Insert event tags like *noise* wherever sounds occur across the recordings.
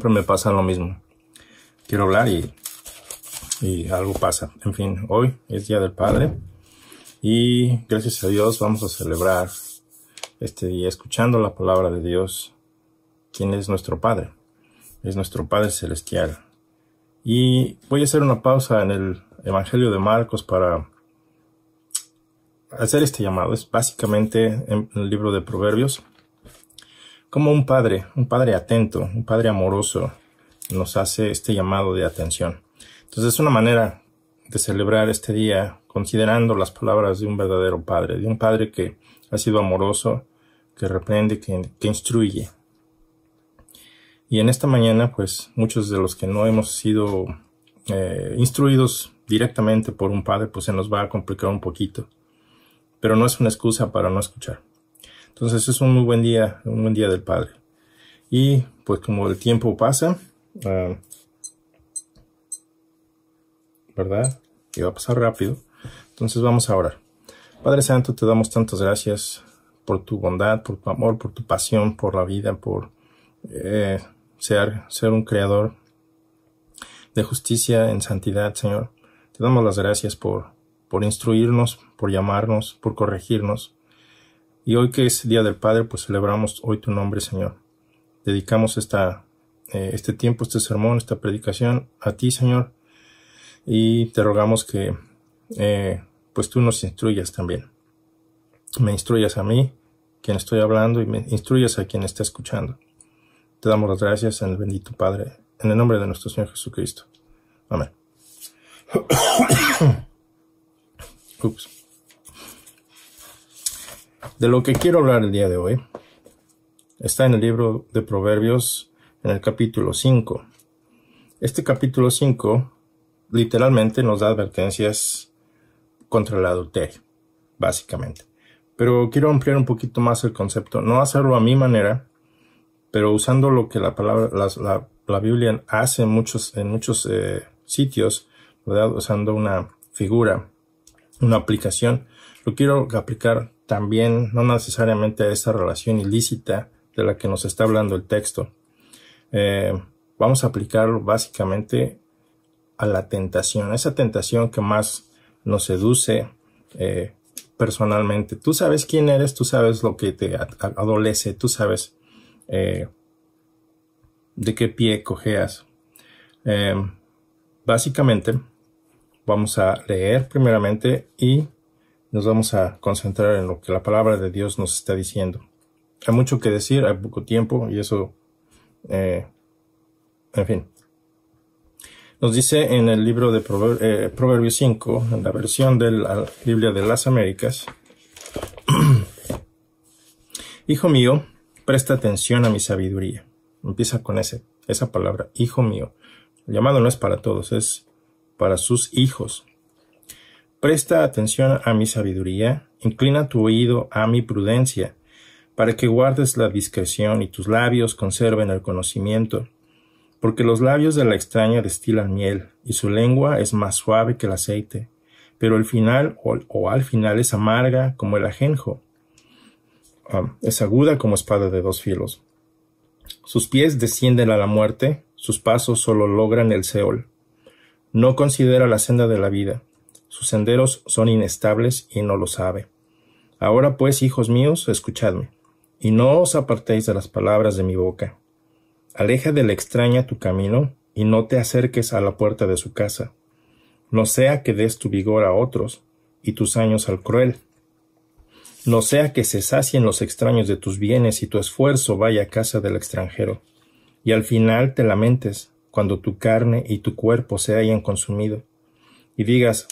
siempre me pasa lo mismo. Quiero hablar y, y algo pasa. En fin, hoy es Día del Padre y gracias a Dios vamos a celebrar este día escuchando la palabra de Dios, quien es nuestro Padre. Es nuestro Padre Celestial. Y voy a hacer una pausa en el Evangelio de Marcos para hacer este llamado. Es básicamente en el libro de Proverbios como un padre, un padre atento, un padre amoroso, nos hace este llamado de atención. Entonces es una manera de celebrar este día considerando las palabras de un verdadero padre, de un padre que ha sido amoroso, que reprende, que, instruye. Y en esta mañana, pues muchos de los que no hemos sido eh, instruidos directamente por un padre, pues se nos va a complicar un poquito. Pero no es una excusa para no escuchar. Entonces es un muy buen día, un buen día del Padre. Y pues como el tiempo pasa, ah, ¿verdad? Y va a pasar rápido. Entonces vamos a orar. Padre Santo, te damos tantas gracias por tu bondad, por tu amor, por tu pasión, por la vida, por eh, ser, ser un creador de justicia en santidad, Señor. Te damos las gracias por, por instruirnos, por llamarnos, por corregirnos, y hoy que es Día del Padre, pues celebramos hoy tu nombre, Señor. Dedicamos esta, eh, este tiempo, este sermón, esta predicación a ti, Señor. Y te rogamos que eh, pues tú nos instruyas también. Me instruyas a mí, quien estoy hablando, y me instruyas a quien está escuchando. Te damos las gracias en el bendito Padre, en el nombre de nuestro Señor Jesucristo. Amén. Oops. *coughs* De lo que quiero hablar el día de hoy está en el libro de Proverbios en el capítulo 5. Este capítulo 5 literalmente nos da advertencias contra el adulterio, básicamente. Pero quiero ampliar un poquito más el concepto, no hacerlo a mi manera, pero usando lo que la palabra, la, Biblia hace en muchos, en muchos eh, sitios, Usando una figura, una aplicación. Lo quiero aplicar también no necesariamente a esa relación ilícita de la que nos está hablando el texto. Eh, vamos a aplicarlo básicamente a la tentación, esa tentación que más nos seduce eh, personalmente. Tú sabes quién eres, tú sabes lo que te adolece, tú sabes eh, de qué pie cojeas. básicamente, vamos a leer primeramente y nos vamos a concentrar en lo que la palabra de Dios nos está diciendo. Hay mucho que decir, hay poco tiempo y eso, eh, en fin. Nos dice en el libro de Proverbio eh, Proverbios 5, en la versión de la Biblia de las Américas, *clears throat* Hijo mío, presta atención a mi sabiduría. Empieza con ese, esa palabra, hijo mío. El llamado no es para todos, es para sus hijos. Presta atención a mi sabiduría, inclina tu oído a mi prudencia, para que guardes la discreción y tus labios conserven el conocimiento. Porque los labios de la extraña destilan miel, y su lengua es más suave que el aceite, pero el final o, al final es amarga como el ajenjo. Ah, es aguda como espada de dos filos. Sus pies descienden a la muerte, sus pasos solo logran el Seol. No considera la senda de la vida, sus senderos son inestables y no lo sabe. Ahora pues, hijos míos, escuchadme, y no os apartéis de las palabras de mi boca. Aleja de la extraña tu camino, y no te acerques a la puerta de su casa. No sea que des tu vigor a otros, y tus años al cruel. No sea que se sacien los extraños de tus bienes y tu esfuerzo vaya a casa del extranjero, y al final te lamentes cuando tu carne y tu cuerpo se hayan consumido, y digas,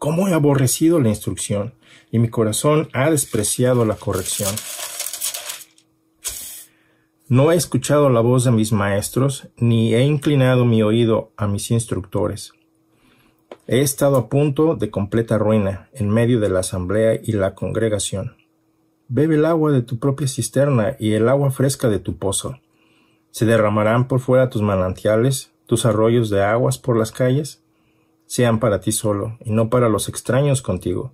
cómo he aborrecido la instrucción y mi corazón ha despreciado la corrección. No he escuchado la voz de mis maestros, ni he inclinado mi oído a mis instructores. He estado a punto de completa ruina en medio de la asamblea y la congregación. Bebe el agua de tu propia cisterna y el agua fresca de tu pozo. Se derramarán por fuera tus manantiales, tus arroyos de aguas por las calles sean para ti solo y no para los extraños contigo.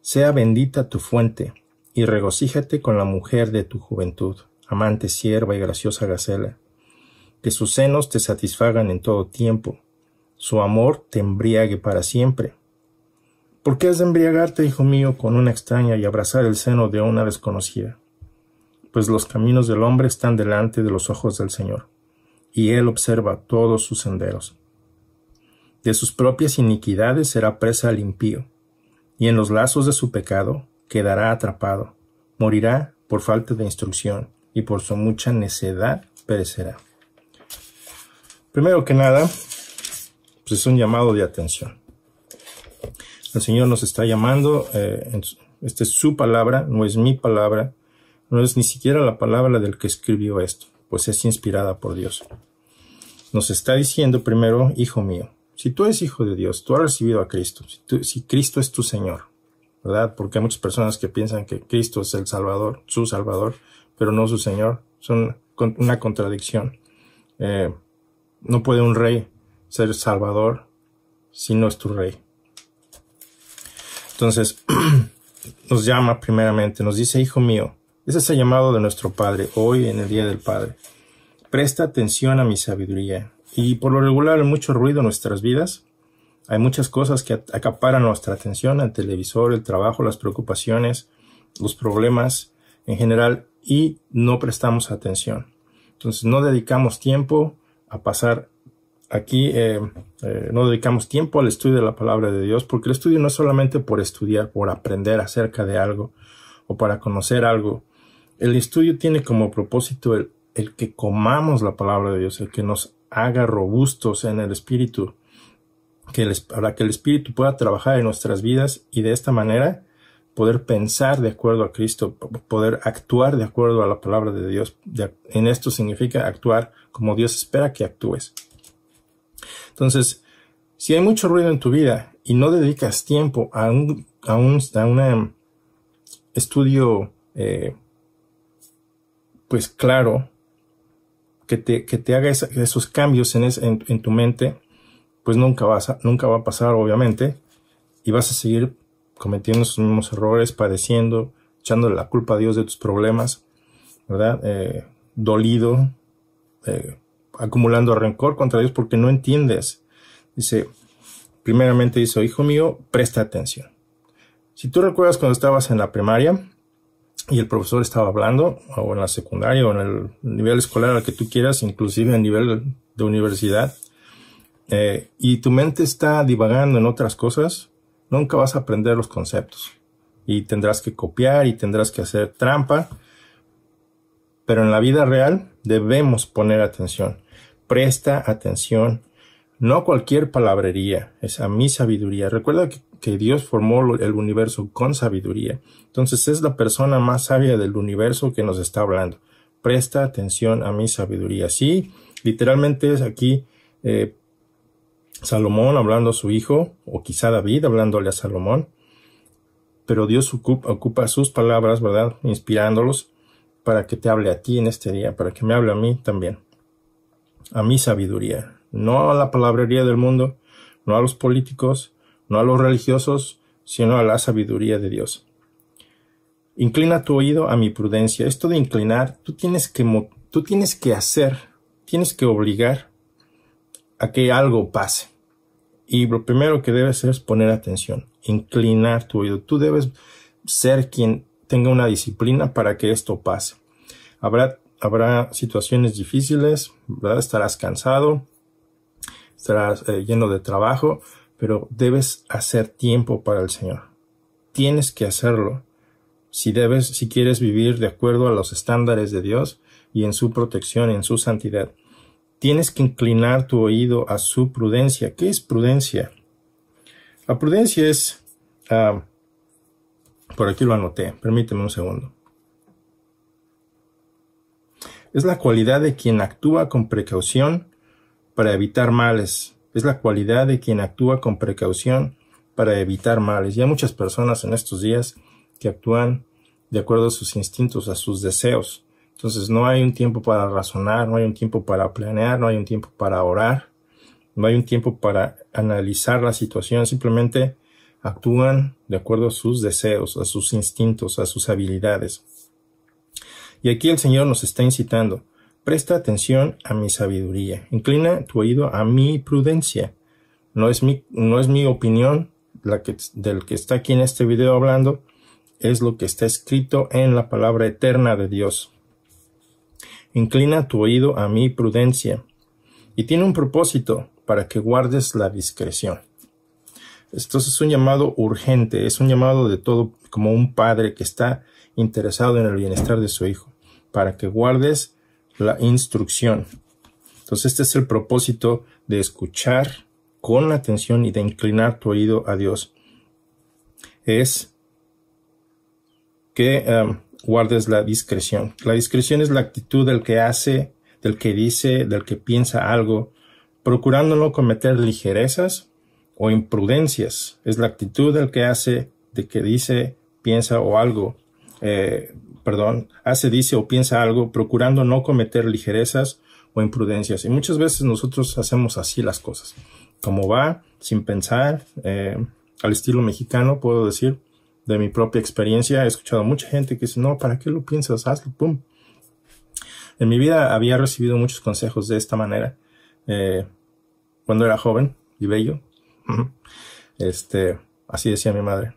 Sea bendita tu fuente, y regocíjate con la mujer de tu juventud, amante sierva y graciosa gacela. Que sus senos te satisfagan en todo tiempo, su amor te embriague para siempre. ¿Por qué has de embriagarte, hijo mío, con una extraña y abrazar el seno de una desconocida? Pues los caminos del hombre están delante de los ojos del Señor, y Él observa todos sus senderos de sus propias iniquidades será presa al impío, y en los lazos de su pecado quedará atrapado, morirá por falta de instrucción, y por su mucha necedad perecerá. Primero que nada, pues es un llamado de atención. El Señor nos está llamando, eh, esta es su palabra, no es mi palabra, no es ni siquiera la palabra del que escribió esto, pues es inspirada por Dios. Nos está diciendo primero, hijo mío, si tú eres hijo de Dios, tú has recibido a Cristo, si, Cristo es tu Señor, ¿verdad? Porque hay muchas personas que piensan que Cristo es el Salvador, su Salvador, pero no su Señor. Son una contradicción. Eh, no puede un rey ser Salvador si no es tu rey. Entonces, *clears throat* nos llama primeramente, nos dice, Hijo mío, ese es el llamado de nuestro Padre, hoy en el Día del Padre. Presta atención a mi sabiduría y por lo regular hay mucho ruido en nuestras vidas. Hay muchas cosas que acaparan nuestra atención, el televisor, el trabajo, las preocupaciones, los problemas en general, y no prestamos atención. Entonces no dedicamos tiempo a pasar aquí, eh, eh, no dedicamos tiempo al estudio de la palabra de Dios, porque el estudio no es solamente por estudiar, por aprender acerca de algo o para conocer algo. El estudio tiene como propósito el, el que comamos la palabra de Dios, el que nos haga robustos en el espíritu, que para que el espíritu pueda trabajar en nuestras vidas y de esta manera poder pensar de acuerdo a Cristo, poder actuar de acuerdo a la palabra de Dios. en esto significa actuar como Dios espera que actúes. Entonces, si hay mucho ruido en tu vida y no dedicas tiempo a un, estudio eh, pues claro que te, que te haga esos cambios en, en, tu mente, pues nunca, vas a, nunca va a pasar, obviamente, y vas a seguir cometiendo esos mismos errores, padeciendo, echándole la culpa a Dios de tus problemas, ¿verdad? Eh, dolido, eh, acumulando rencor contra Dios porque no entiendes. Dice, primeramente dice, hijo mío, presta atención. Si tú recuerdas cuando estabas en la primaria, y el profesor estaba hablando, o en la secundaria, o en el nivel escolar al que tú quieras, inclusive a nivel de universidad, eh, y tu mente está divagando en otras cosas, nunca vas a aprender los conceptos. Y tendrás que copiar y tendrás que hacer trampa. Pero en la vida real debemos poner atención. Presta atención. No cualquier palabrería, es a mi sabiduría. Recuerda que que Dios formó el universo con sabiduría. Entonces es la persona más sabia del universo que nos está hablando. Presta atención a mi sabiduría. Sí, literalmente es aquí eh, Salomón hablando a su hijo, o quizá David hablándole a Salomón, pero Dios ocupa, ocupa sus palabras, ¿verdad? Inspirándolos para que te hable a ti en este día, para que me hable a mí también, a mi sabiduría, no a la palabrería del mundo, no a los políticos, no a los religiosos, sino a la sabiduría de Dios. Inclina tu oído a mi prudencia. Esto de inclinar, tú tienes que, tú tienes que hacer, tienes que obligar a que algo pase. Y lo primero que debes hacer es poner atención, inclinar tu oído. Tú debes ser quien tenga una disciplina para que esto pase. Habrá, habrá situaciones difíciles, ¿verdad? Estarás cansado, estarás eh, lleno de trabajo, pero debes hacer tiempo para el Señor. Tienes que hacerlo. Si debes, si quieres vivir de acuerdo a los estándares de Dios y en su protección, en su santidad, tienes que inclinar tu oído a su prudencia. ¿Qué es prudencia? La prudencia es, ah, por aquí lo anoté, permíteme un segundo. Es la cualidad de quien actúa con precaución para evitar males, es la cualidad de quien actúa con precaución para evitar males. Y hay muchas personas en estos días que actúan de acuerdo a sus instintos, a sus deseos. Entonces no hay un tiempo para razonar, no hay un tiempo para planear, no hay un tiempo para orar, no hay un tiempo para analizar la situación, simplemente actúan de acuerdo a sus deseos, a sus instintos, a sus habilidades. Y aquí el Señor nos está incitando Presta atención a mi sabiduría. Inclina tu oído a mi prudencia. No es mi, no es mi opinión la que, del que está aquí en este video hablando. Es lo que está escrito en la palabra eterna de Dios. Inclina tu oído a mi prudencia. Y tiene un propósito para que guardes la discreción. Esto es un llamado urgente, es un llamado de todo como un padre que está interesado en el bienestar de su hijo, para que guardes la instrucción. Entonces este es el propósito de escuchar con atención y de inclinar tu oído a Dios. Es que um, guardes la discreción. La discreción es la actitud del que hace, del que dice, del que piensa algo, procurando no cometer ligerezas o imprudencias. Es la actitud del que hace, de que dice, piensa o algo, eh, perdón, hace, dice o piensa algo, procurando no cometer ligerezas o imprudencias. Y muchas veces nosotros hacemos así las cosas. Como va, sin pensar, eh, al estilo mexicano, puedo decir, de mi propia experiencia, he escuchado mucha gente que dice, no, ¿para qué lo piensas? Hazlo, pum. En mi vida había recibido muchos consejos de esta manera, eh, cuando era joven y bello. Este, así decía mi madre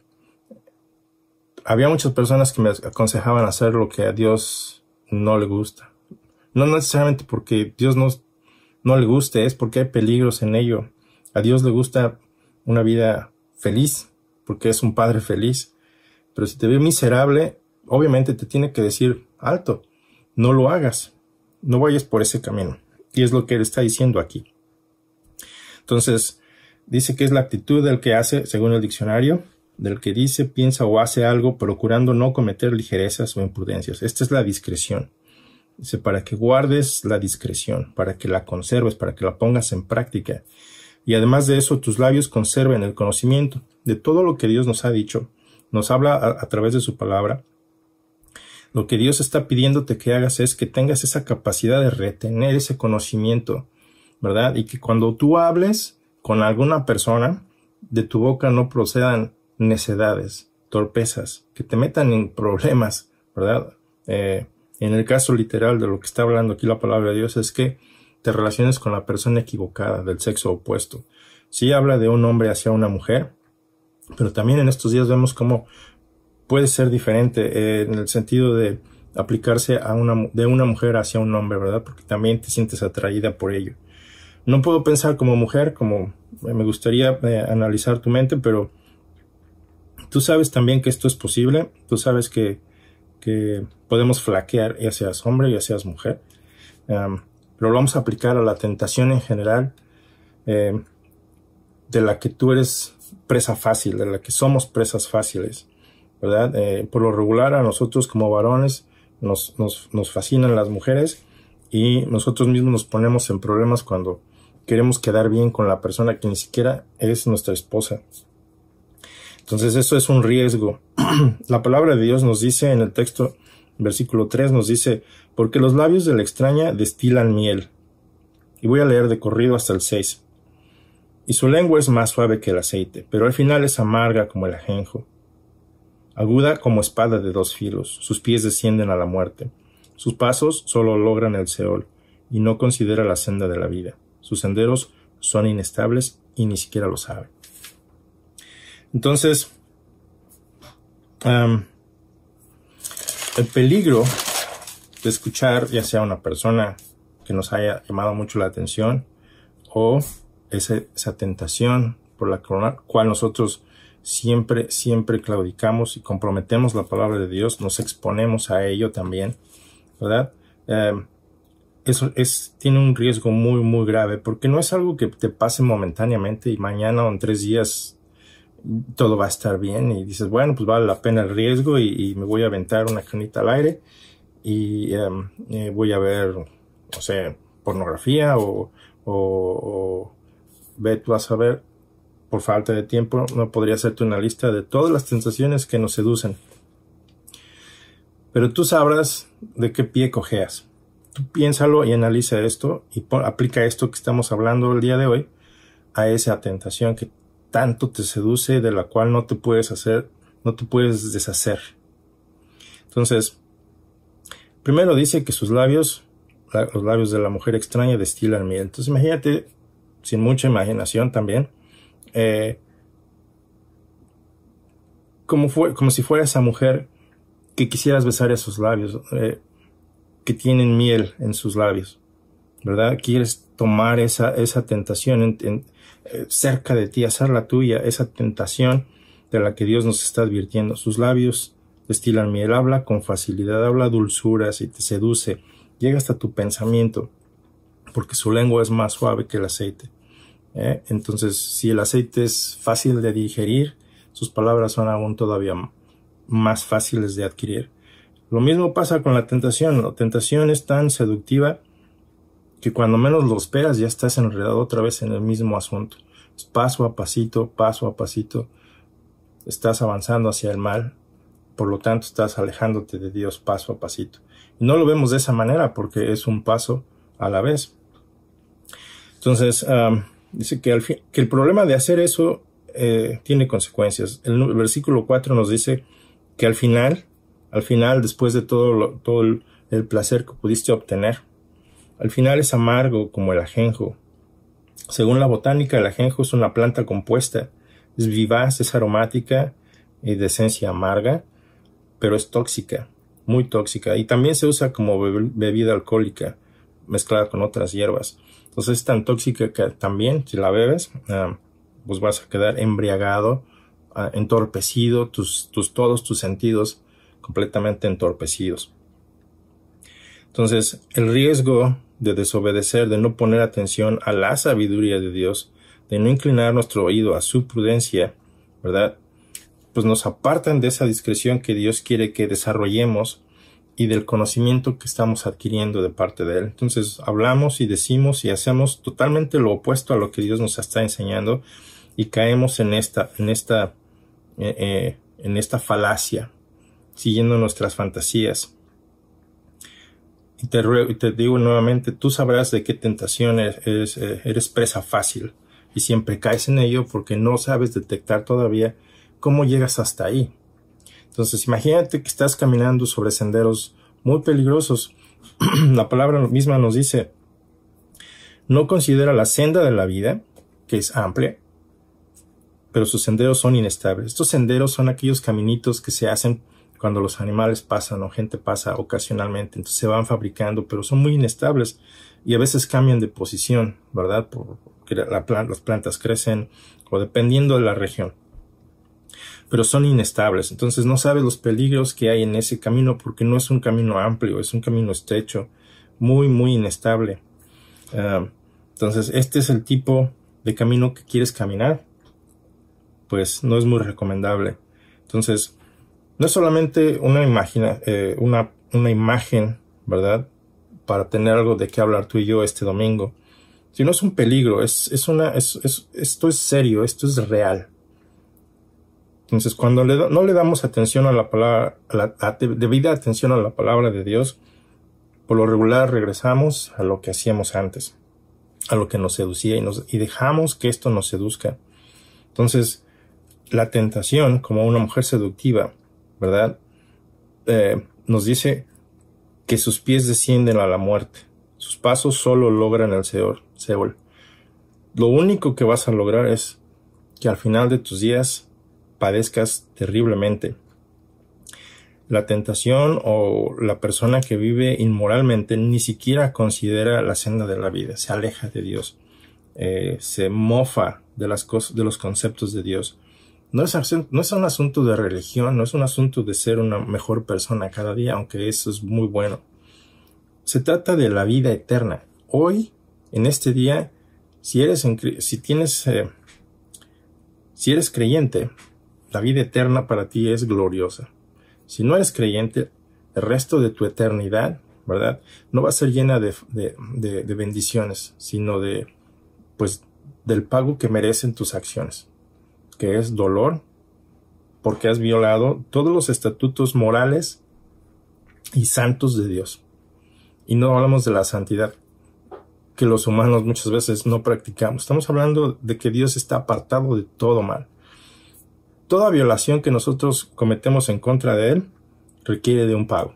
había muchas personas que me aconsejaban hacer lo que a Dios no le gusta. No necesariamente porque Dios no, no le guste, es porque hay peligros en ello. A Dios le gusta una vida feliz, porque es un padre feliz. Pero si te ve miserable, obviamente te tiene que decir, alto, no lo hagas, no vayas por ese camino. Y es lo que él está diciendo aquí. Entonces, dice que es la actitud del que hace, según el diccionario, del que dice, piensa o hace algo procurando no cometer ligerezas o imprudencias. Esta es la discreción. Dice, para que guardes la discreción, para que la conserves, para que la pongas en práctica. Y además de eso, tus labios conserven el conocimiento de todo lo que Dios nos ha dicho. Nos habla a, través de su palabra. Lo que Dios está pidiéndote que hagas es que tengas esa capacidad de retener ese conocimiento, ¿verdad? Y que cuando tú hables con alguna persona, de tu boca no procedan necedades, torpezas, que te metan en problemas, ¿verdad? Eh, en el caso literal de lo que está hablando aquí la palabra de Dios es que te relaciones con la persona equivocada del sexo opuesto. Sí habla de un hombre hacia una mujer, pero también en estos días vemos cómo puede ser diferente eh, en el sentido de aplicarse a una, de una mujer hacia un hombre, ¿verdad? Porque también te sientes atraída por ello. No puedo pensar como mujer, como eh, me gustaría analizar tu mente, pero Tú sabes también que esto es posible, tú sabes que, podemos flaquear, ya seas hombre, ya seas mujer, lo vamos a aplicar a la tentación en general, eh, de la que tú eres presa fácil, de la que somos presas fáciles, ¿verdad? Eh, por lo regular a nosotros como varones nos, nos fascinan las mujeres y nosotros mismos nos ponemos en problemas cuando queremos quedar bien con la persona que ni siquiera es nuestra esposa. Entonces eso es un riesgo. *clears throat* la palabra de Dios nos dice en el texto, versículo 3, nos dice, porque los labios de la extraña destilan miel. Y voy a leer de corrido hasta el 6. Y su lengua es más suave que el aceite, pero al final es amarga como el ajenjo, aguda como espada de dos filos, sus pies descienden a la muerte, sus pasos solo logran el Seol, y no considera la senda de la vida, sus senderos son inestables y ni siquiera lo sabe. Entonces, el peligro de escuchar ya sea una persona que nos haya llamado mucho la atención o esa, tentación por la cual nosotros siempre, siempre claudicamos y comprometemos la palabra de Dios, nos exponemos a ello también, ¿verdad? eso es, tiene un riesgo muy, muy grave, porque no es algo que te pase momentáneamente y mañana o en tres días todo va a estar bien y dices, bueno, pues vale la pena el riesgo y, me voy a aventar una canita al aire y em, eh, voy a ver, no sé, pornografía o, o, o ve tú a saber, por falta de tiempo, no podría hacerte una lista de todas las tentaciones que nos seducen. Pero tú sabrás de qué pie cojeas. Tú piénsalo y analiza esto y aplica esto que estamos hablando el día de hoy a esa tentación que tanto te seduce, de la cual no te puedes hacer, no te puedes deshacer. Entonces, primero dice que sus labios, los labios de la mujer extraña destilan miel. Entonces, imagínate, sin mucha imaginación también, eh, como, fue, como si fuera esa mujer que quisieras besar esos labios, eh, que tienen miel en sus labios, ¿verdad? Quieres tomar esa, esa tentación en, eh, cerca de ti, hacer la tuya, esa tentación de la que Dios nos está advirtiendo. Sus labios destilan miel, habla con facilidad, habla dulzuras y te seduce, llega hasta tu pensamiento, porque su lengua es más suave que el aceite. ¿eh? Entonces, si el aceite es fácil de digerir, sus palabras son aún todavía más fáciles de adquirir. Lo mismo pasa con la tentación. La tentación es tan seductiva que cuando menos lo esperas ya estás enredado otra vez en el mismo asunto. Paso a pasito, paso a pasito, estás avanzando hacia el mal, por lo tanto estás alejándote de Dios paso a pasito. Y no lo vemos de esa manera porque es un paso a la vez. Entonces, dice que, que, el problema de hacer eso eh, tiene consecuencias. El, versículo 4 nos dice que al final, al final, después de todo, todo el placer que pudiste obtener, al final es amargo como el ajenjo. Según la botánica, el ajenjo es una planta compuesta. Es vivaz, es aromática y de esencia amarga, pero es tóxica, muy tóxica. Y también se usa como bebida alcohólica mezclada con otras hierbas. Entonces es tan tóxica que también si la bebes, ah, pues vas a quedar embriagado, ah, entorpecido, tus, todos tus sentidos completamente entorpecidos. Entonces el riesgo de desobedecer, de no poner atención a la sabiduría de Dios, de no inclinar nuestro oído a su prudencia, ¿verdad? Pues nos apartan de esa discreción que Dios quiere que desarrollemos y del conocimiento que estamos adquiriendo de parte de Él. Entonces hablamos y decimos y hacemos totalmente lo opuesto a lo que Dios nos está enseñando y caemos en esta, en esta, eh, eh, en esta falacia, siguiendo nuestras fantasías. Y te, digo nuevamente, tú sabrás de qué tentación eres, eh, eres presa fácil y siempre caes en ello porque no sabes detectar todavía cómo llegas hasta ahí. Entonces imagínate que estás caminando sobre senderos muy peligrosos. *clears throat* la palabra misma nos dice, no considera la senda de la vida, que es amplia, pero sus senderos son inestables. Estos senderos son aquellos caminitos que se hacen cuando los animales pasan o gente pasa ocasionalmente, entonces se van fabricando, pero son muy inestables y a veces cambian de posición, ¿verdad? Porque las plantas crecen o dependiendo de la región. Pero son inestables, entonces no sabes los peligros que hay en ese camino porque no es un camino amplio, es un camino estrecho, muy, muy inestable. Ah, entonces, este es el tipo de camino que quieres caminar, pues no es muy recomendable. Entonces, no es solamente eh, una, una, imagen, ¿verdad? Para tener algo de qué hablar tú y yo este domingo. Si no es un peligro, es, una, esto es serio, esto es real. Entonces, cuando no le damos atención a la palabra, debida atención a la palabra de Dios, por lo regular regresamos a lo que hacíamos antes, a lo que nos seducía y, nos, y dejamos que esto nos seduzca. Entonces, la tentación, como una mujer seductiva, ¿verdad? Eh, nos dice que sus pies descienden a la muerte, sus pasos solo logran el Seol. Lo único que vas a lograr es que al final de tus días padezcas terriblemente. La tentación o la persona que vive inmoralmente ni siquiera considera la senda de la vida, se aleja de Dios, eh, se mofa de, las cosas, de los conceptos de Dios. No es, un asunto de religión, no es un asunto de ser una mejor persona cada día, aunque eso es muy bueno. Se trata de la vida eterna. Hoy, en este día, si eres, si tienes, eh, si eres creyente, la vida eterna para ti es gloriosa. Si no eres creyente, el resto de tu eternidad, ¿verdad? No va a ser llena de, de bendiciones, sino de, pues, del pago que merecen tus acciones que es dolor, porque has violado todos los estatutos morales y santos de Dios. Y no hablamos de la santidad que los humanos muchas veces no practicamos. Estamos hablando de que Dios está apartado de todo mal. Toda violación que nosotros cometemos en contra de Él requiere de un pago.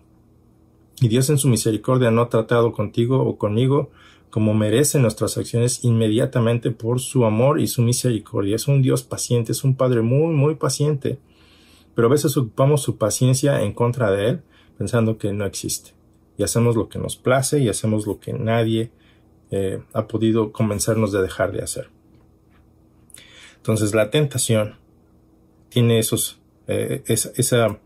Y Dios en su misericordia no ha tratado contigo o conmigo como merecen nuestras acciones inmediatamente por su amor y su misericordia. Es un Dios paciente, es un Padre muy, muy paciente. Pero a veces ocupamos su paciencia en contra de Él, pensando que no existe. Y hacemos lo que nos place y hacemos lo que nadie eh, ha podido convencernos de dejar de hacer. Entonces la tentación tiene eh, esa,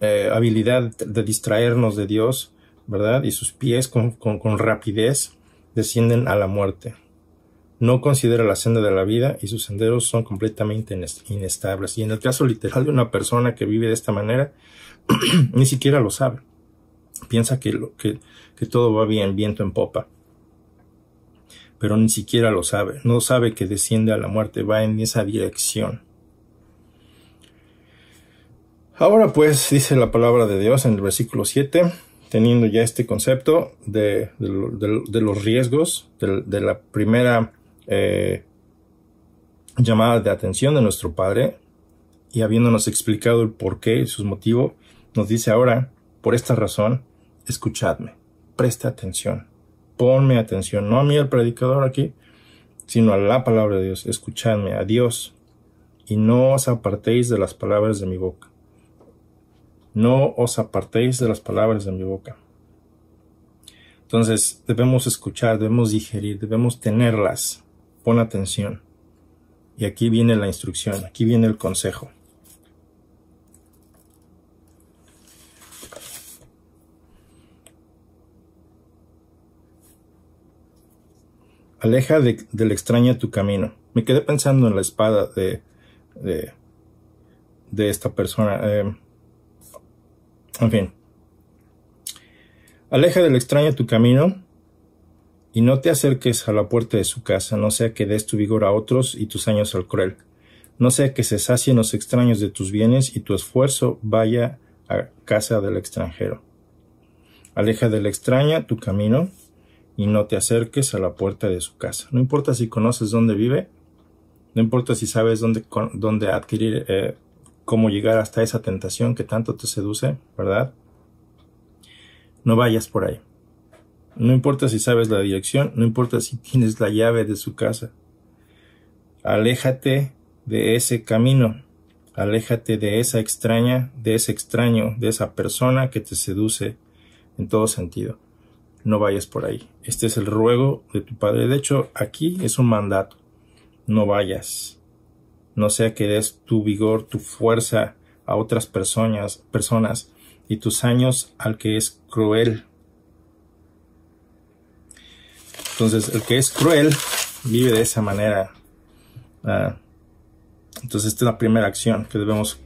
eh, habilidad de distraernos de Dios, ¿verdad? Y sus pies con, rapidez descienden a la muerte. No considera la senda de la vida y sus senderos son completamente inestables. Y en el caso literal de una persona que vive de esta manera, *clears throat* ni siquiera lo sabe. Piensa que, lo, que, que todo va bien, viento en popa pero ni siquiera lo sabe. No sabe que desciende a la muerte, va en esa dirección. Ahora pues dice la palabra de Dios en el versículo 7 teniendo ya este concepto de, los riesgos, de, la primera eh, llamada de atención de nuestro Padre, y habiéndonos explicado el porqué y sus motivos, nos dice ahora, por esta razón, escuchadme, preste atención, ponme atención, no a mí el predicador aquí, sino a la palabra de Dios, escuchadme, a Dios, y no os apartéis de las palabras de mi boca no os apartéis de las palabras de mi boca. Entonces debemos escuchar, debemos digerir, debemos tenerlas. Pon atención. Y aquí viene la instrucción, aquí viene el consejo. Aleja de, del extraña tu camino. Me quedé pensando en la espada de, de, esta persona. Eh, en fin. Aleja del extraño tu camino y no te acerques a la puerta de su casa, no sea que des tu vigor a otros y tus años al cruel. No sea que se sacien los extraños de tus bienes y tu esfuerzo vaya a casa del extranjero. Aleja del extraño tu camino y no te acerques a la puerta de su casa. No importa si conoces dónde vive, no importa si sabes dónde, dónde adquirir eh, cómo llegar hasta esa tentación que tanto te seduce, ¿verdad? No vayas por ahí. No importa si sabes la dirección, no importa si tienes la llave de su casa. Aléjate de ese camino, aléjate de esa extraña, de ese extraño, de esa persona que te seduce en todo sentido. No vayas por ahí. Este es el ruego de tu padre. De hecho, aquí es un mandato. No vayas. No sea que des tu vigor, tu fuerza a otras personas, personas y tus años al que es cruel. Entonces, el que es cruel vive de esa manera. Ah, entonces, esta es la primera acción que debemos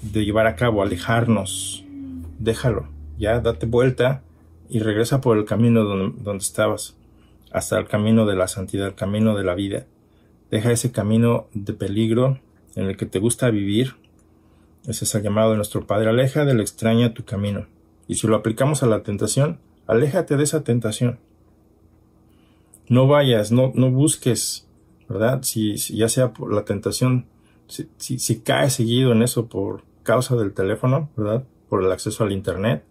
de llevar a cabo, alejarnos. Déjalo, ya date vuelta y regresa por el camino donde, donde estabas, hasta el camino de la santidad, el camino de la vida. Deja ese camino de peligro en el que te gusta vivir. Ese es el llamado de nuestro Padre. Aleja de la extraña tu camino. Y si lo aplicamos a la tentación, aléjate de esa tentación. No vayas, no, busques, ¿verdad? Si, ya sea por la tentación, si, si, caes seguido en eso por causa del teléfono, ¿verdad? Por el acceso al Internet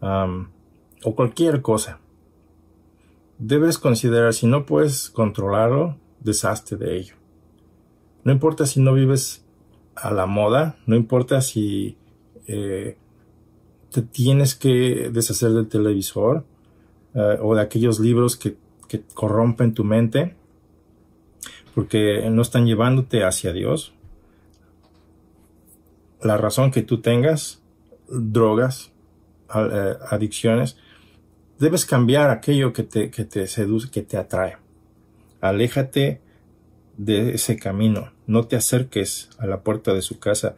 o cualquier cosa. Debes considerar si no puedes controlarlo, deshazte de ello. No importa si no vives a la moda, no importa si eh, te tienes que deshacer del televisor eh, o de aquellos libros que, corrompen tu mente, porque no están llevándote hacia Dios. La razón que tú tengas, drogas, eh, adicciones, debes cambiar aquello que te seduce, que te atrae aléjate de ese camino, no te acerques a la puerta de su casa,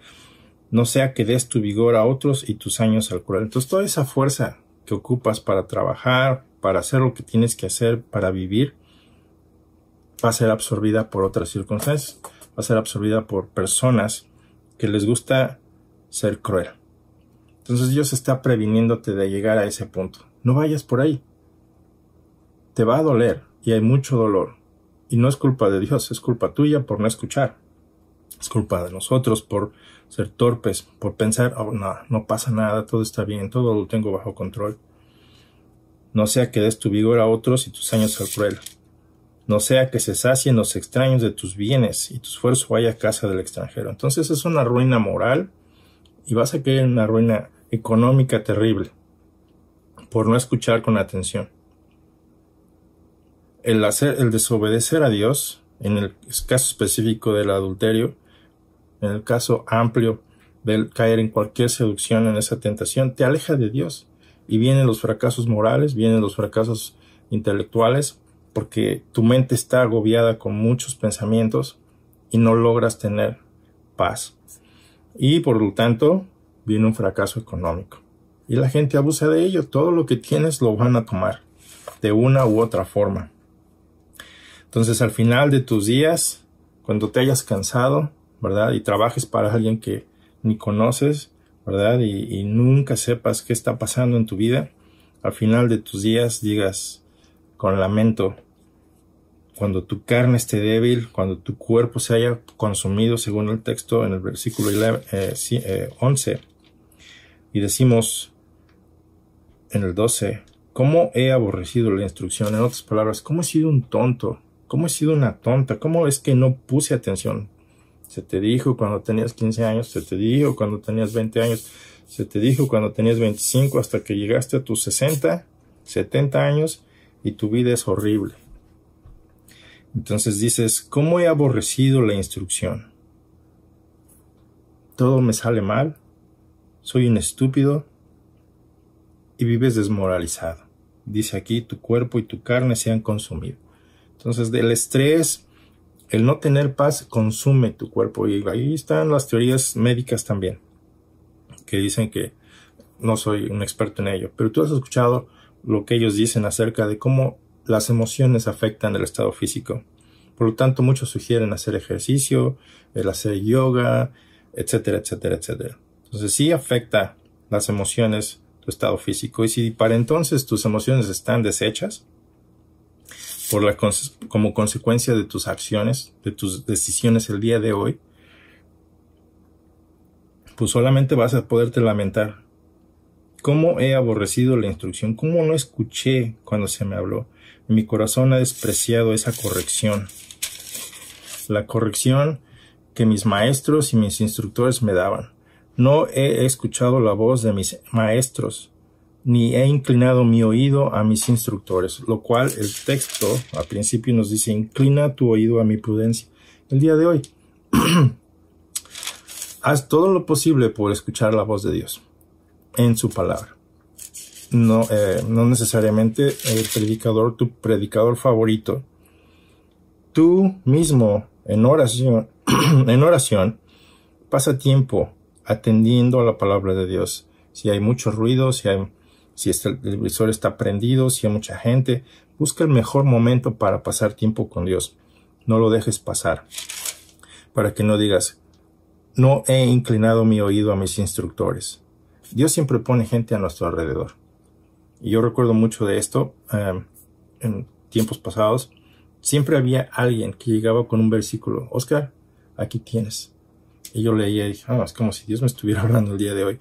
no sea que des tu vigor a otros y tus años al cruel. Entonces toda esa fuerza que ocupas para trabajar, para hacer lo que tienes que hacer, para vivir, va a ser absorbida por otras circunstancias, va a ser absorbida por personas que les gusta ser cruel. Entonces Dios está previniéndote de llegar a ese punto. No vayas por ahí. Te va a doler y hay mucho dolor, y no es culpa de Dios, es culpa tuya por no escuchar. Es culpa de nosotros por ser torpes, por pensar, oh, no, pasa nada, todo está bien, todo lo tengo bajo control. No sea que des tu vigor a otros y tus años al cruel. No sea que se sacien los extraños de tus bienes y tu esfuerzo vaya a casa del extranjero. Entonces es una ruina moral y vas a caer en una ruina económica terrible por no escuchar con atención el, hacer, el desobedecer a Dios, en el caso específico del adulterio, en el caso amplio del caer en cualquier seducción, en esa tentación, te aleja de Dios. Y vienen los fracasos morales, vienen los fracasos intelectuales, porque tu mente está agobiada con muchos pensamientos y no logras tener paz. Y por lo tanto, viene un fracaso económico. Y la gente abusa de ello, todo lo que tienes lo van a tomar, de una u otra forma. Entonces al final de tus días, cuando te hayas cansado, ¿verdad? Y trabajes para alguien que ni conoces, ¿verdad? Y, y nunca sepas qué está pasando en tu vida, al final de tus días digas con lamento, cuando tu carne esté débil, cuando tu cuerpo se haya consumido, según el texto en el versículo 11. Eh, eh, y decimos en el 12, ¿cómo he aborrecido la instrucción? En otras palabras, ¿cómo he sido un tonto ¿Cómo he sido una tonta? ¿Cómo es que no puse atención? Se te dijo cuando tenías 15 años, se te dijo cuando tenías 20 años, se te dijo cuando tenías 25 hasta que llegaste a tus 60, 70 años y tu vida es horrible. Entonces dices, ¿cómo he aborrecido la instrucción? Todo me sale mal, soy un estúpido y vives desmoralizado. Dice aquí, tu cuerpo y tu carne se han consumido. Entonces, del estrés, el no tener paz consume tu cuerpo. Y ahí están las teorías médicas también, que dicen que no soy un experto en ello, pero tú has escuchado lo que ellos dicen acerca de cómo las emociones afectan el estado físico. Por lo tanto, muchos sugieren hacer ejercicio, el hacer yoga, etcétera, etcétera, etcétera. Entonces, sí afecta las emociones, tu estado físico. Y si para entonces tus emociones están deshechas, como consecuencia de tus acciones, de tus decisiones el día de hoy, pues solamente vas a poderte lamentar. ¿Cómo he aborrecido la instrucción? ¿Cómo no escuché cuando se me habló? Mi corazón ha despreciado esa corrección. La corrección que mis maestros y mis instructores me daban. No he escuchado la voz de mis maestros ni he inclinado mi oído a mis instructores, lo cual el texto al principio nos dice, inclina tu oído a mi prudencia. El día de hoy, *clears throat* haz todo lo posible por escuchar la voz de Dios en su palabra. No, eh, no necesariamente el predicador, tu predicador favorito. Tú mismo en oración, *clears throat* en oración, pasa tiempo atendiendo a la palabra de Dios. Si hay mucho ruido, si hay si este, el televisor está prendido, si hay mucha gente, busca el mejor momento para pasar tiempo con Dios. No lo dejes pasar. Para que no digas, no he inclinado mi oído a mis instructores. Dios siempre pone gente a nuestro alrededor. Y yo recuerdo mucho de esto em, en tiempos pasados. Siempre había alguien que llegaba con un versículo, Oscar, aquí tienes. Y yo leía y dije, ah, es como si Dios me estuviera *laughs* hablando el día de hoy.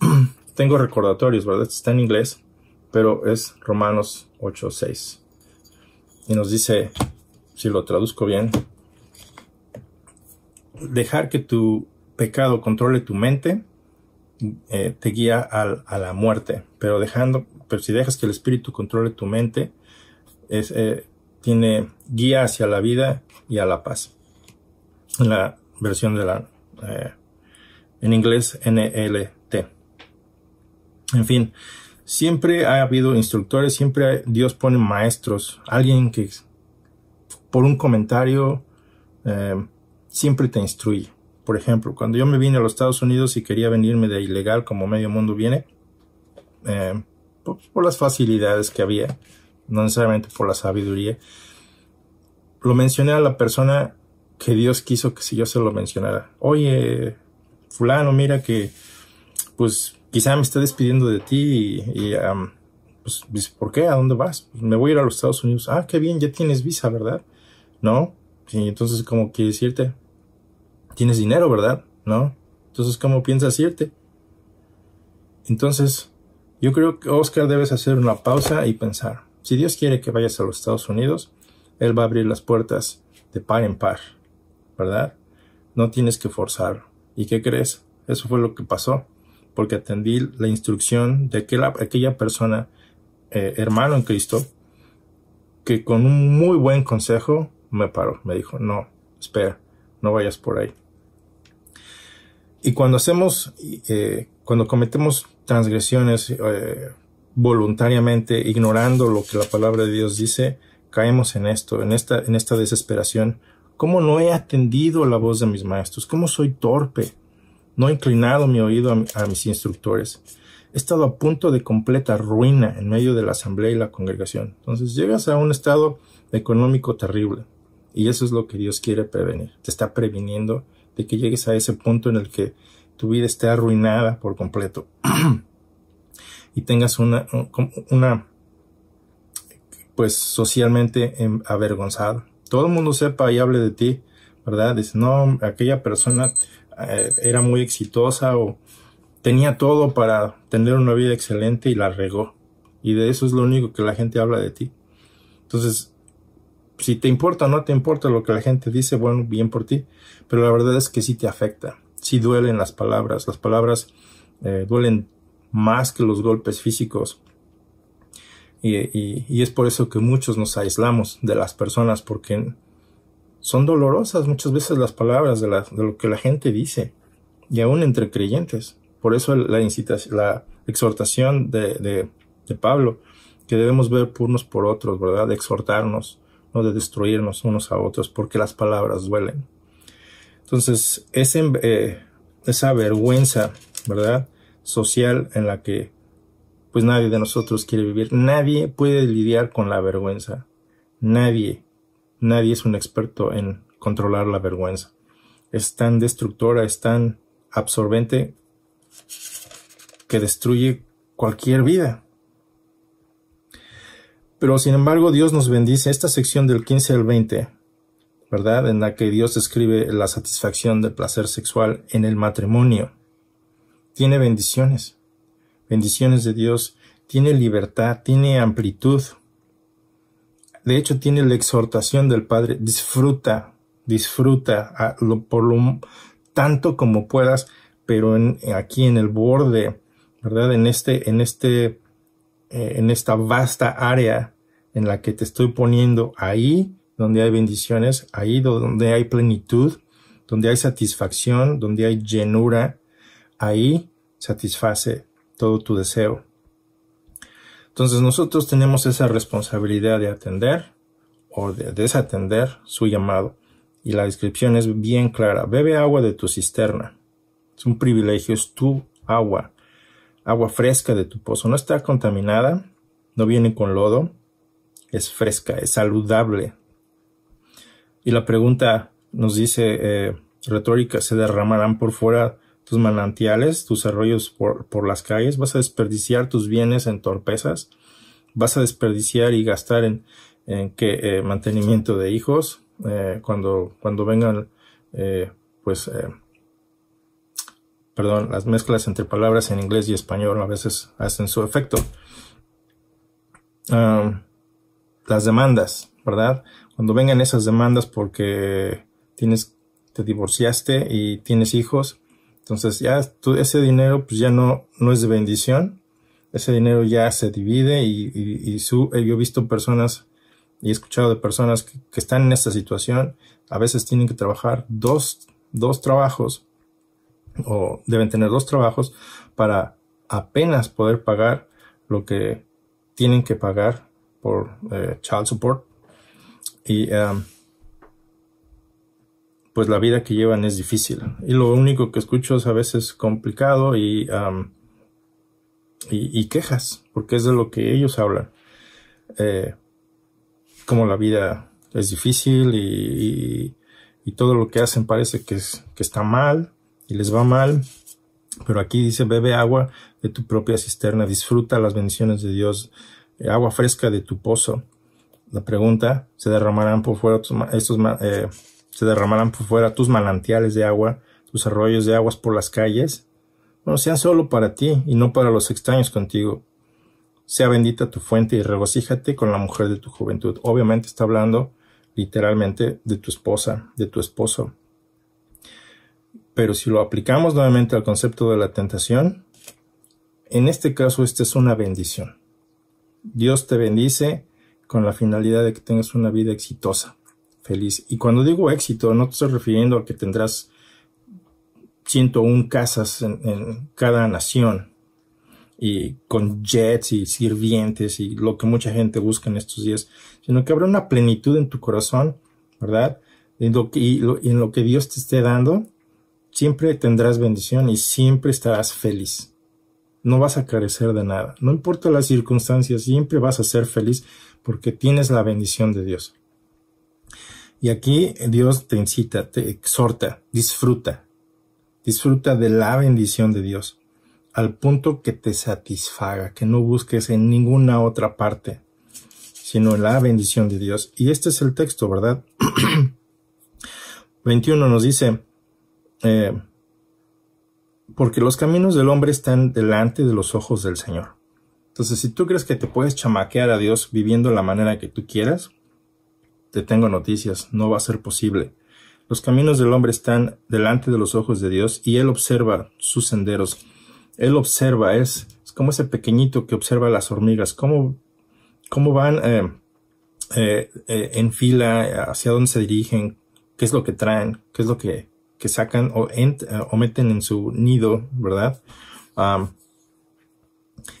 *clears throat* tengo recordatorios, ¿verdad? Está en inglés, pero es Romanos 8:6. Y nos dice, si lo traduzco bien, dejar que tu pecado controle tu mente eh, te guía al, a la muerte, pero dejando, pero si dejas que el espíritu controle tu mente, eh, tiene guía hacia la vida y a la paz. En la versión de la eh, en inglés N.L., en fin, siempre ha habido instructores, siempre Dios pone maestros, alguien que por un comentario eh, siempre te instruye. Por ejemplo, cuando yo me vine a los Estados Unidos y quería venirme de ilegal como medio mundo viene, eh, por, las facilidades que había, no necesariamente por la sabiduría, lo mencioné a la persona que Dios quiso que si yo se lo mencionara. Oye, fulano, mira que pues quizá me está despidiendo de ti y, pues, ¿por qué? ¿A dónde vas? Pues, me voy a ir a los Estados Unidos. Ah, qué bien, ya tienes visa, ¿verdad? No. Y entonces, ¿cómo quieres irte? Tienes dinero, ¿verdad? No. Entonces, ¿cómo piensas irte? Entonces, yo creo que Oscar debes hacer una pausa y pensar. Si Dios quiere que vayas a los Estados Unidos, Él va a abrir las puertas de par en par, ¿verdad? No tienes que forzar. ¿Y qué crees? Eso fue lo que pasó porque atendí la instrucción de aquella, persona, eh, hermano en Cristo, que con un muy buen consejo me paró, me dijo, no, espera, no vayas por ahí. Y cuando hacemos, eh, cuando cometemos transgresiones eh, voluntariamente, ignorando lo que la palabra de Dios dice, caemos en esto, en esta, en esta desesperación. ¿Cómo no he atendido la voz de mis maestros? ¿Cómo soy torpe? No he inclinado mi oído a, mis instructores. He estado a punto de completa ruina en medio de la asamblea y la congregación. Entonces llegas a un estado económico terrible. Y eso es lo que Dios quiere prevenir. Te está previniendo de que llegues a ese punto en el que tu vida esté arruinada por completo. *clears throat* y tengas una, una, pues socialmente em, avergonzada. Todo el mundo sepa y hable de ti, ¿verdad? Dice, no, aquella persona eh, era muy exitosa o tenía todo para tener una vida excelente y la regó. Y de eso es lo único que la gente habla de ti. Entonces, si te importa o no te importa lo que la gente dice, bueno, bien por ti. Pero la verdad es que sí te afecta. Sí duelen las palabras. Las palabras eh, duelen más que los golpes físicos. y es por eso que muchos nos aislamos de las personas porque son dolorosas muchas veces las palabras de, lo que la gente dice, y aún entre creyentes. Por eso la, exhortación de, Pablo, que debemos ver por unos por otros, ¿verdad? De exhortarnos, no de destruirnos unos a otros, porque las palabras duelen. Entonces, eh, esa vergüenza, ¿verdad? Social en la que pues nadie de nosotros quiere vivir. Nadie puede lidiar con la vergüenza. Nadie Nadie es un experto en controlar la vergüenza. Es tan destructora, es tan absorbente que destruye cualquier vida. Pero sin embargo, Dios nos bendice esta sección del 15 al 20, ¿verdad? En la que Dios describe la satisfacción del placer sexual en el matrimonio. Tiene bendiciones, bendiciones de Dios, tiene libertad, tiene amplitud. De hecho, tiene la exhortación del Padre, disfruta, disfruta ah, lo, por lo tanto como puedas, pero aquí en el borde, ¿verdad? En este, en este, eh, en esta vasta área en la que te estoy poniendo ahí, donde hay bendiciones, ahí donde hay plenitud, donde hay satisfacción, donde hay llenura, ahí satisface todo tu deseo. Entonces nosotros tenemos esa responsabilidad de atender o de desatender su llamado. Y la descripción es bien clara. Bebe agua de tu cisterna. Es un privilegio, es tu agua. Agua fresca de tu pozo. No está contaminada, no viene con lodo, es fresca, es saludable. Y la pregunta nos dice eh, retórica, ¿se derramarán por fuera tus manantiales, tus arroyos por, por las calles, vas a desperdiciar tus bienes en torpezas, vas a desperdiciar y gastar en, en eh, mantenimiento de hijos, eh, cuando, cuando vengan, eh, pues, perdón, las mezclas entre palabras en inglés y español a veces hacen su efecto. las demandas, ¿verdad? Cuando vengan esas demandas porque tienes, te divorciaste y tienes hijos, entonces ya ese dinero pues ya no, no es de bendición, ese dinero ya se divide y, y, y eh, yo he visto personas y he escuchado de personas que, están en esta situación, a veces tienen que trabajar dos, dos trabajos o deben tener dos trabajos para apenas poder pagar lo que tienen que pagar por eh, child support y um, pues la vida que llevan es difícil. Y lo único que escucho es a veces complicado y, y, quejas, porque es de lo que ellos hablan. Eh, como la vida es difícil y, y, todo lo que hacen parece que, es, que está mal y les va mal. Pero aquí dice, bebe agua de tu propia cisterna, disfruta las bendiciones de Dios, agua fresca de tu pozo. La pregunta, ¿se derramarán por fuera estos, estos eh, se derramarán por fuera tus manantiales de agua, tus arroyos de aguas por las calles. No sean solo para ti y no para los extraños contigo. Sea bendita tu fuente y regocíjate con la mujer de tu juventud. Obviamente está hablando literalmente de tu esposa, de tu esposo. Pero si lo aplicamos nuevamente al concepto de la tentación, en este caso esta es una bendición. Dios te bendice con la finalidad de que tengas una vida exitosa feliz. Y cuando digo éxito, no te estoy refiriendo a que tendrás 101 casas en, cada nación y con jets y sirvientes y lo que mucha gente busca en estos días, sino que habrá una plenitud en tu corazón, ¿verdad? y en lo que Dios te esté dando, siempre tendrás bendición y siempre estarás feliz no vas a carecer de nada. No importa las circunstancias, siempre vas a ser feliz porque tienes la bendición de Dios. Y aquí Dios te incita, te exhorta, disfruta, disfruta de la bendición de Dios, al punto que te satisfaga, que no busques en ninguna otra parte, sino en la bendición de Dios. Y este es el texto, ¿verdad? 21 *clears throat* nos dice, eh, porque los caminos del hombre están delante de los ojos del Señor. Entonces, si tú crees que te puedes chamaquear a Dios viviendo la manera que tú quieras, te tengo noticias, no va a ser posible. Los caminos del hombre están delante de los ojos de Dios y Él observa sus senderos. Él observa, es, como ese pequeñito que observa las hormigas, cómo, cómo van eh, eh, eh, en fila, hacia dónde se dirigen, qué es lo que traen, qué es lo que, sacan o, meten en su nido, ¿verdad?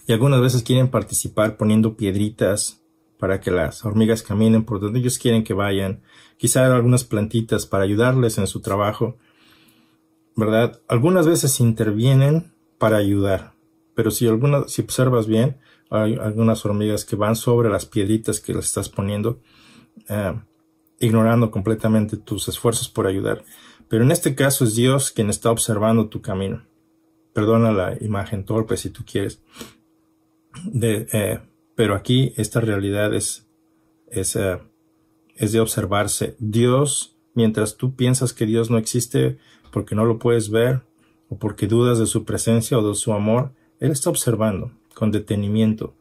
y algunas veces quieren participar poniendo piedritas, para que las hormigas caminen por donde ellos quieren que vayan, quizá algunas plantitas para ayudarles en su trabajo, ¿verdad? Algunas veces intervienen para ayudar, pero si, alguna, si observas bien, hay algunas hormigas que van sobre las piedritas que les estás poniendo, eh, ignorando completamente tus esfuerzos por ayudar. Pero en este caso es Dios quien está observando tu camino. Perdona la imagen torpe si tú quieres. De, eh, pero aquí esta realidad eh, es, de observarse. Dios, mientras tú piensas que Dios no existe porque no lo puedes ver, o porque dudas de su presencia o de su amor, Él está observando con detenimiento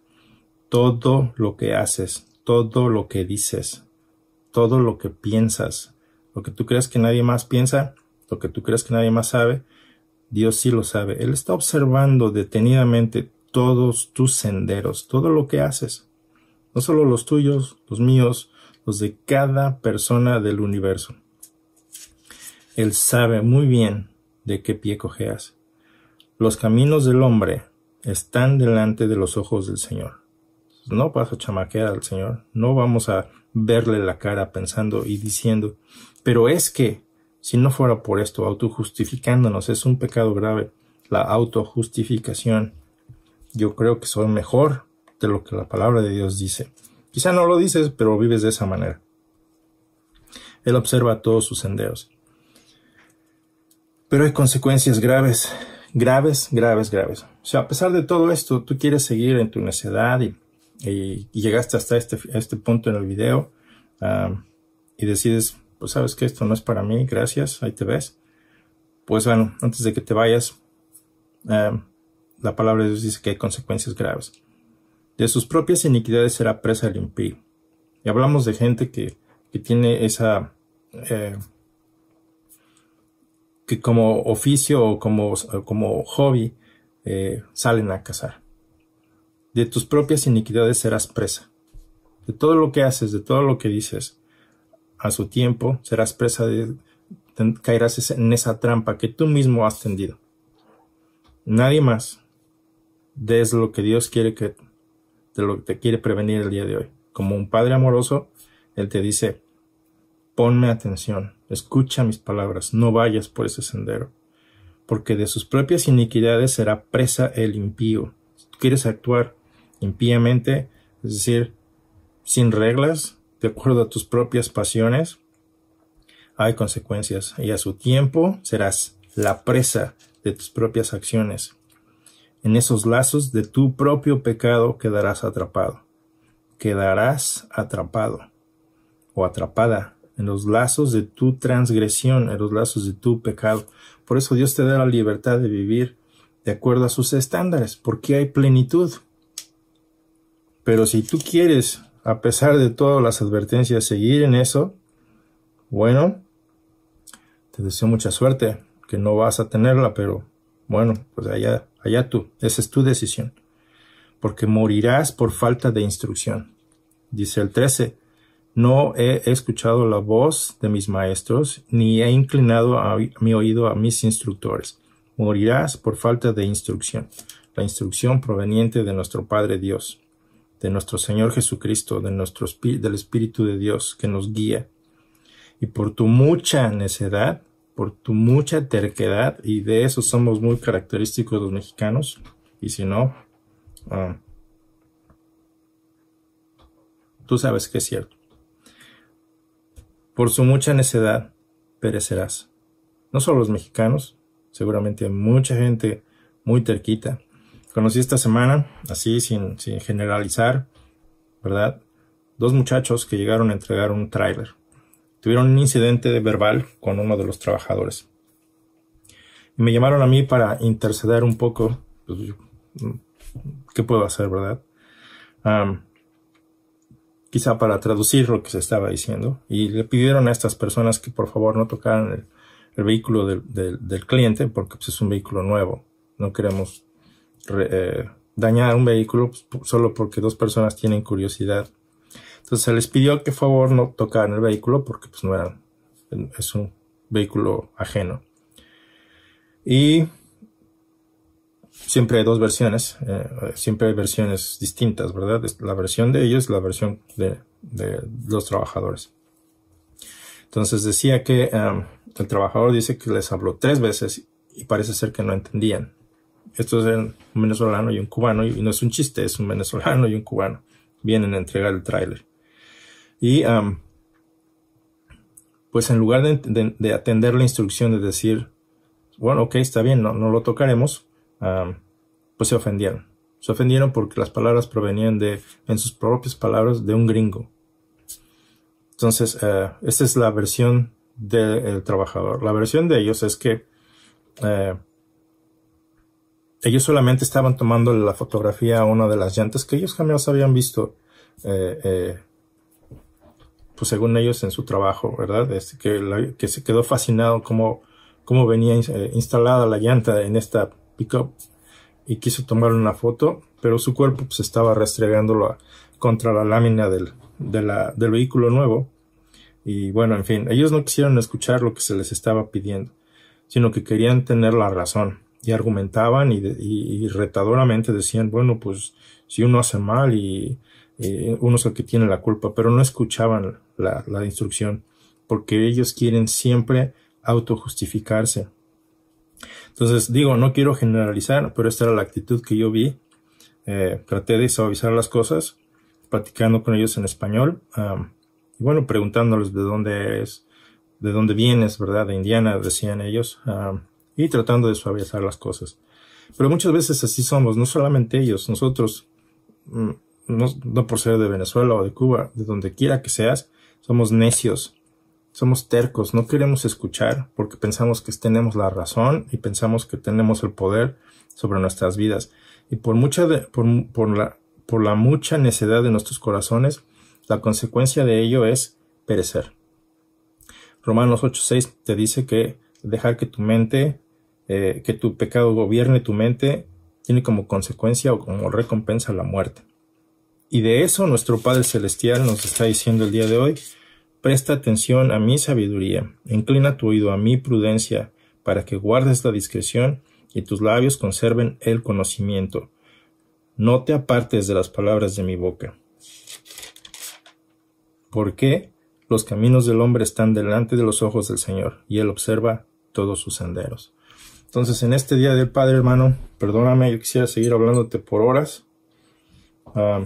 todo lo que haces, todo lo que dices, todo lo que piensas, lo que tú crees que nadie más piensa, lo que tú crees que nadie más sabe, Dios sí lo sabe. Él está observando detenidamente todos tus senderos, todo lo que haces, no solo los tuyos, los míos, los de cada persona del universo. Él sabe muy bien de qué pie cojeas. Los caminos del hombre están delante de los ojos del Señor. No vas a chamaquear al Señor, no vamos a verle la cara pensando y diciendo, pero es que, si no fuera por esto, autojustificándonos es un pecado grave, la autojustificación yo creo que soy mejor de lo que la palabra de Dios dice. Quizá no lo dices, pero vives de esa manera. Él observa todos sus senderos. Pero hay consecuencias graves, graves, graves, graves. O sea, a pesar de todo esto, tú quieres seguir en tu necedad y, llegaste hasta este, este, punto en el video y decides, pues sabes que esto no es para mí, gracias, ahí te ves. Pues bueno, antes de que te vayas, la palabra de Dios dice que hay consecuencias graves. De sus propias iniquidades será presa el impío. Y hablamos de gente que, tiene esa... Eh, que como oficio o como, como hobby eh, salen a cazar. De tus propias iniquidades serás presa. De todo lo que haces, de todo lo que dices, a su tiempo serás presa de... caerás en esa trampa que tú mismo has tendido. Nadie más, des lo que Dios quiere que, lo te quiere prevenir el día de hoy. Como un padre amoroso, Él te dice, ponme atención, escucha mis palabras, no vayas por ese sendero, porque de sus propias iniquidades será presa el impío. Si tú quieres actuar impíamente, es decir, sin reglas, de acuerdo a tus propias pasiones, hay consecuencias y a su tiempo serás la presa de tus propias acciones. En esos lazos de tu propio pecado quedarás atrapado. Quedarás atrapado o atrapada en los lazos de tu transgresión, en los lazos de tu pecado. Por eso Dios te da la libertad de vivir de acuerdo a sus estándares, porque hay plenitud. Pero si tú quieres, a pesar de todas las advertencias, seguir en eso, bueno, te deseo mucha suerte, que no vas a tenerla, pero bueno, pues allá allá tú, esa es tu decisión, porque morirás por falta de instrucción. Dice el 13, no he escuchado la voz de mis maestros, ni he inclinado mi oído a mis instructores. Morirás por falta de instrucción, la instrucción proveniente de nuestro Padre Dios, de nuestro Señor Jesucristo, de nuestro, del Espíritu de Dios que nos guía. Y por tu mucha necedad por tu mucha terquedad y de eso somos muy característicos los mexicanos. Y si no, ah, tú sabes que es cierto. Por su mucha necedad perecerás. No solo los mexicanos, seguramente mucha gente muy terquita. Conocí esta semana, así sin, sin generalizar, ¿verdad? Dos muchachos que llegaron a entregar un tráiler tuvieron un incidente verbal con uno de los trabajadores. Y me llamaron a mí para interceder un poco. Pues, mm, ¿Qué puedo hacer, verdad? quizá para traducir lo que se estaba diciendo. Y le pidieron a estas personas que por favor no tocaran el, vehículo del, cliente porque pues, es un vehículo nuevo. No queremos eh, dañar un vehículo pues, solo porque dos personas tienen curiosidad entonces se les pidió que favor no tocaran el vehículo porque pues no es un vehículo ajeno. Y siempre hay dos versiones, eh, siempre hay versiones distintas, ¿verdad? La versión de ellos y la versión de, los trabajadores. Entonces decía que em, el trabajador dice que les habló tres veces y parece ser que no entendían. Esto es un venezolano y un cubano y no es un chiste, es un venezolano y un cubano. Vienen a entregar el tráiler. Y pues en lugar de, atender la instrucción de decir, bueno, ok, está bien, no, lo tocaremos, pues se ofendieron. Se ofendieron porque las palabras provenían de, en sus propias palabras, de un gringo. Entonces, eh, esta es la versión del trabajador. La versión de ellos es que eh, ellos solamente estaban tomando la fotografía a una de las llantas que ellos jamás habían visto eh, pues según ellos en su trabajo, ¿verdad? que, se quedó fascinado cómo, cómo venía eh, instalada la llanta en esta pickup y quiso tomar una foto, pero su cuerpo se pues, estaba restregándolo contra la lámina del, de la, del vehículo nuevo. Y bueno, en fin, ellos no quisieron escuchar lo que se les estaba pidiendo, sino que querían tener la razón. Y argumentaban y, retadoramente decían, bueno, pues si uno hace mal y eh, uno es el que tiene la culpa, pero no escuchaban la, instrucción, porque ellos quieren siempre autojustificarse. Entonces, digo, no quiero generalizar, pero esta era la actitud que yo vi. Eh, traté de suavizar las cosas, platicando con ellos en español, y bueno, preguntándoles de dónde es, de dónde vienes, ¿verdad? De Indiana, decían ellos, y tratando de suavizar las cosas. Pero muchas veces así somos, no solamente ellos, nosotros, mm, no por ser de Venezuela o de Cuba, de donde quiera que seas, somos necios, somos tercos, no queremos escuchar porque pensamos que tenemos la razón y pensamos que tenemos el poder sobre nuestras vidas. Y por mucha por, la, por la mucha necedad de nuestros corazones, la consecuencia de ello es perecer. Romanos 8:6 te dice que dejar que tu mente, eh, que tu pecado gobierne tu mente, tiene como consecuencia o como recompensa la muerte. Y de eso nuestro Padre Celestial nos está diciendo el día de hoy, presta atención a mi sabiduría, inclina tu oído a mi prudencia, para que guardes la discreción y tus labios conserven el conocimiento. No te apartes de las palabras de mi boca. Porque Los caminos del hombre están delante de los ojos del Señor, y Él observa todos sus senderos. Entonces, en este día del Padre, hermano, perdóname, yo quisiera seguir hablándote por horas. Ah,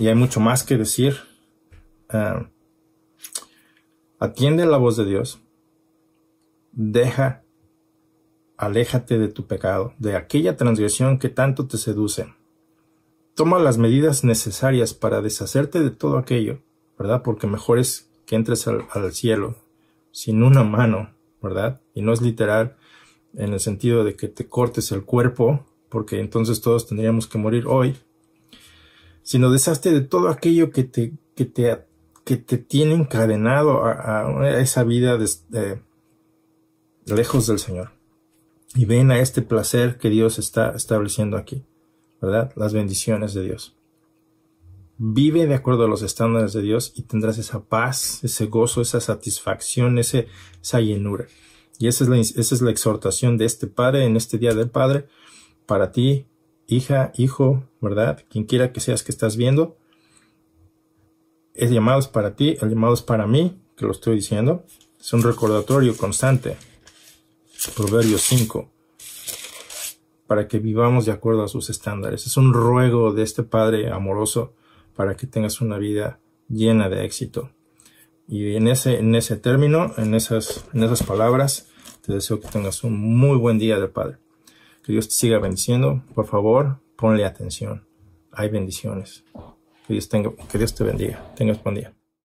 y hay mucho más que decir. Ah, atiende la voz de Dios. Deja, aléjate de tu pecado, de aquella transgresión que tanto te seduce. Toma las medidas necesarias para deshacerte de todo aquello, ¿verdad? Porque mejor es que entres al cielo sin una mano, ¿verdad? Y no es literal en el sentido de que te cortes el cuerpo, porque entonces todos tendríamos que morir hoy, sino deshazte de todo aquello que te, te, que te tiene encadenado a, esa vida lejos del Señor. Y ven a este placer que Dios está estableciendo aquí, ¿verdad? Las bendiciones de Dios. Vive de acuerdo a los estándares de Dios y tendrás esa paz, ese gozo, esa satisfacción, ese, esa llenura. Y esa es, esa es la exhortación de este Padre en este Día del Padre para ti hija, hijo, ¿verdad? Quien quiera que seas que estás viendo. El llamado es para ti, el llamado es para mí, que lo estoy diciendo. Es un recordatorio constante. Proverbios 5. Para que vivamos de acuerdo a sus estándares. Es un ruego de este Padre amoroso para que tengas una vida llena de éxito. Y en ese, en ese término, en esas, en esas palabras, te deseo que tengas un muy buen día de Padre. Dios te siga bendiciendo. Por favor, ponle atención. Hay bendiciones. Que Dios, tenga, te bendiga. Tengas buen día.